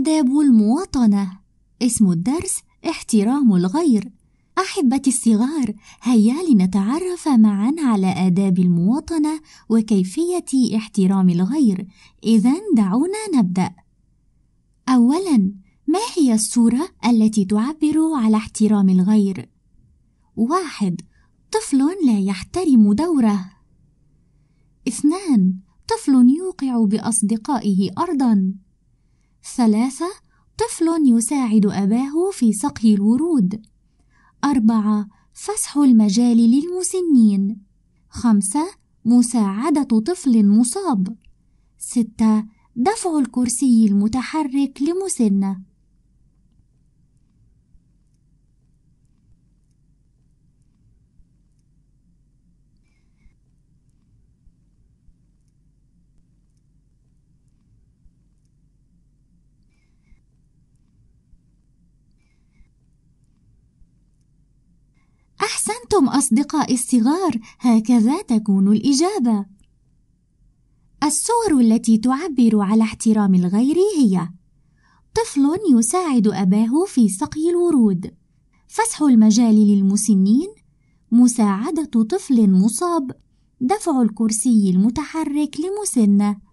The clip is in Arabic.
آداب المواطنة اسم الدرس احترام الغير أحبتي الصغار هيا لنتعرف معا على آداب المواطنة وكيفية احترام الغير إذا دعونا نبدأ أولا ما هي الصورة التي تعبر على احترام الغير؟ واحد طفل لا يحترم دوره اثنان طفل يوقع بأصدقائه أرضاً ثلاثة طفل يساعد أباه في سقي الورود أربعة فسح المجال للمسنين خمسة مساعدة طفل مصاب ستة دفع الكرسي المتحرك لمسنة أنتم أصدقائي الصغار هكذا تكون الإجابة الصور التي تعبر على احترام الغير هي طفل يساعد أباه في سقي الورود فسح المجال للمسنين مساعدة طفل مصاب دفع الكرسي المتحرك لمسنه